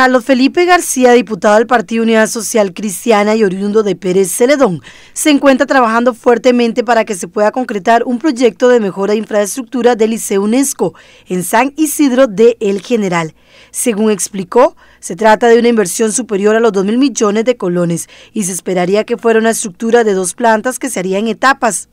Carlos Felipe García, diputado del Partido Unidad Social Cristiana y oriundo de Pérez Celedón, se encuentra trabajando fuertemente para que se pueda concretar un proyecto de mejora de infraestructura del Liceo UNESCO en San Isidro de El General. Según explicó, se trata de una inversión superior a los 2 mil millones de colones y se esperaría que fuera una estructura de dos plantas que se haría en etapas.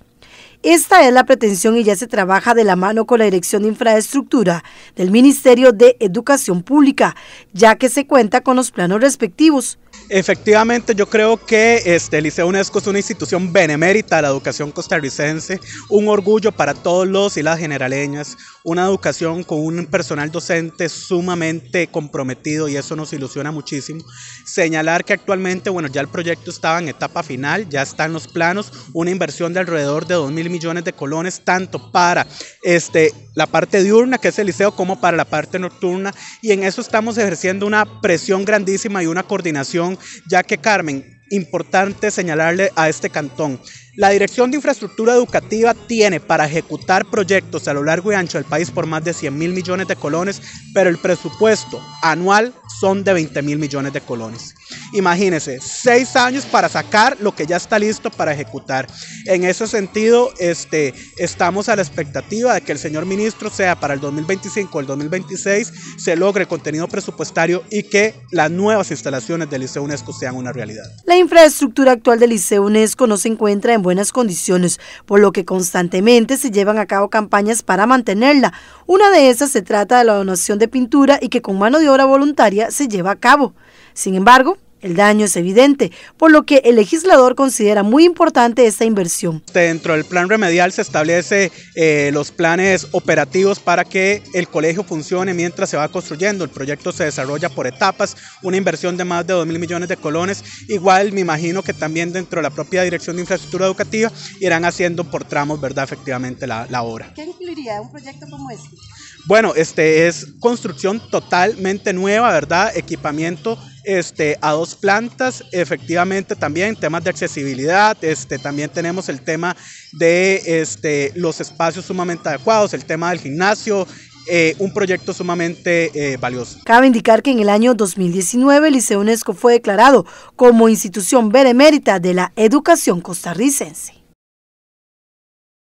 Esta es la pretensión y ya se trabaja de la mano con la Dirección de Infraestructura del Ministerio de Educación Pública, ya que se cuenta con los planos respectivos. Efectivamente, yo creo que este, el Liceo UNESCO es una institución benemérita de la educación costarricense, un orgullo para todos los y las generaleñas, una educación con un personal docente sumamente comprometido y eso nos ilusiona muchísimo. Señalar que actualmente, bueno, ya el proyecto estaba en etapa final, ya están los planos, una inversión de alrededor de 2 mil millones de colones, tanto para este, la parte diurna, que es el liceo, como para la parte nocturna. Y en eso estamos ejerciendo una presión grandísima y una coordinación, ya que Carmen, importante señalarle a este cantón. La Dirección de Infraestructura Educativa tiene para ejecutar proyectos a lo largo y ancho del país por más de 100 mil millones de colones, pero el presupuesto anual son de 20 mil millones de colones. Imagínense, seis años para sacar lo que ya está listo para ejecutar. En ese sentido, este, estamos a la expectativa de que el señor ministro sea para el 2025 o el 2026, se logre contenido presupuestario y que las nuevas instalaciones del Liceo UNESCO sean una realidad. La infraestructura actual del Liceo UNESCO no se encuentra en buenas condiciones, por lo que constantemente se llevan a cabo campañas para mantenerla. Una de esas se trata de la donación de pintura y que con mano de obra voluntaria se lleva a cabo. Sin embargo, el daño es evidente, por lo que el legislador considera muy importante esta inversión. Dentro del plan remedial se establecen eh, los planes operativos para que el colegio funcione mientras se va construyendo. El proyecto se desarrolla por etapas, una inversión de más de 2 mil millones de colones. Igual me imagino que también dentro de la propia Dirección de Infraestructura Educativa irán haciendo por tramos, ¿verdad? Efectivamente la, la obra. ¿Qué incluiría un proyecto como este? Bueno, este es construcción totalmente nueva, ¿verdad? Equipamiento este, a dos plantas, efectivamente también temas de accesibilidad, este, también tenemos el tema de este, los espacios sumamente adecuados, el tema del gimnasio, eh, un proyecto sumamente eh, valioso. Cabe indicar que en el año 2019 el Liceo UNESCO fue declarado como institución benemérita de la educación costarricense.